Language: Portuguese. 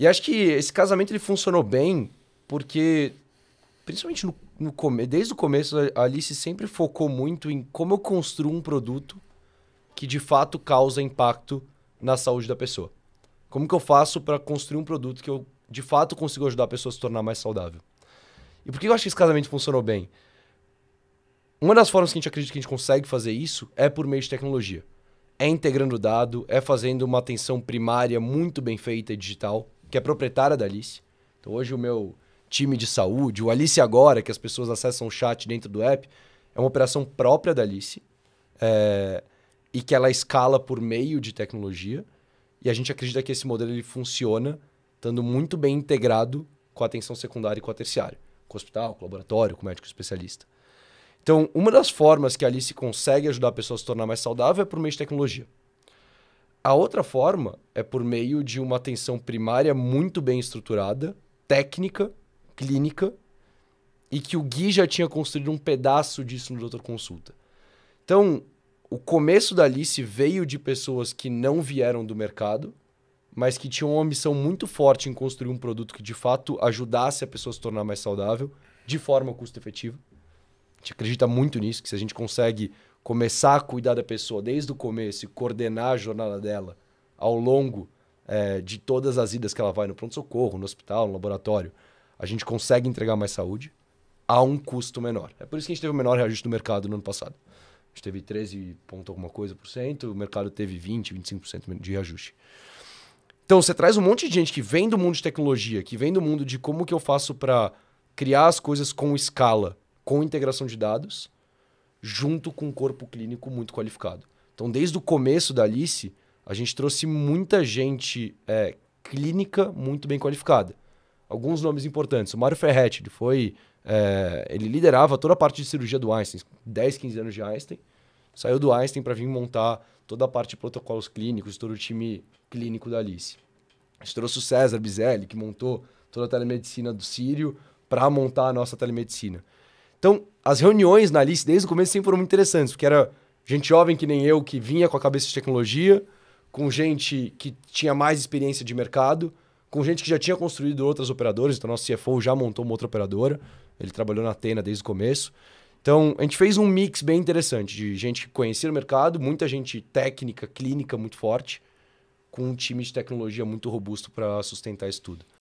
E acho que esse casamento ele funcionou bem porque, principalmente no, no desde o começo, a Alice sempre focou muito em como eu construo um produto que de fato causa impacto na saúde da pessoa. Como que eu faço para construir um produto que eu de fato consigo ajudar a pessoa a se tornar mais saudável? E por que eu acho que esse casamento funcionou bem? Uma das formas que a gente acredita que a gente consegue fazer isso é por meio de tecnologia. É integrando dado, é fazendo uma atenção primária muito bem feita e digital que é proprietária da Alice. Então, hoje o meu time de saúde, o Alice Agora, que as pessoas acessam o chat dentro do app, é uma operação própria da Alice é, e que ela escala por meio de tecnologia. E a gente acredita que esse modelo ele funciona estando muito bem integrado com a atenção secundária e com a terciária, com o hospital, com o laboratório, com o médico especialista. Então, uma das formas que a Alice consegue ajudar a pessoa a se tornar mais saudável é por meio de tecnologia. A outra forma é por meio de uma atenção primária muito bem estruturada, técnica, clínica, e que o Gui já tinha construído um pedaço disso no Doutor Consulta. Então, o começo da Alice veio de pessoas que não vieram do mercado, mas que tinham uma missão muito forte em construir um produto que de fato ajudasse a pessoa a se tornar mais saudável, de forma custo-efetiva. A gente acredita muito nisso, que se a gente consegue começar a cuidar da pessoa desde o começo e coordenar a jornada dela ao longo é, de todas as idas que ela vai no pronto-socorro, no hospital, no laboratório, a gente consegue entregar mais saúde a um custo menor. É por isso que a gente teve o menor reajuste do mercado no ano passado. A gente teve 13 ponto alguma coisa por cento, o mercado teve 20, 25% de reajuste. Então você traz um monte de gente que vem do mundo de tecnologia, que vem do mundo de como que eu faço para criar as coisas com escala, com integração de dados, junto com um corpo clínico muito qualificado. Então, desde o começo da Alice, a gente trouxe muita gente é, clínica muito bem qualificada. Alguns nomes importantes. O Mário Ferretti, ele foi. É, ele liderava toda a parte de cirurgia do Einstein, 10, 15 anos de Einstein. Saiu do Einstein para vir montar toda a parte de protocolos clínicos, todo o time clínico da Alice. A gente trouxe o César Bizelli, que montou toda a telemedicina do Sírio, para montar a nossa telemedicina. Então, as reuniões na Alice, desde o começo, sempre foram muito interessantes, porque era gente jovem que nem eu, que vinha com a cabeça de tecnologia, com gente que tinha mais experiência de mercado, com gente que já tinha construído outras operadoras. Então, nosso CFO já montou uma outra operadora. Ele trabalhou na Atena desde o começo. Então, a gente fez um mix bem interessante de gente que conhecia o mercado, muita gente técnica, clínica muito forte, com um time de tecnologia muito robusto para sustentar isso tudo.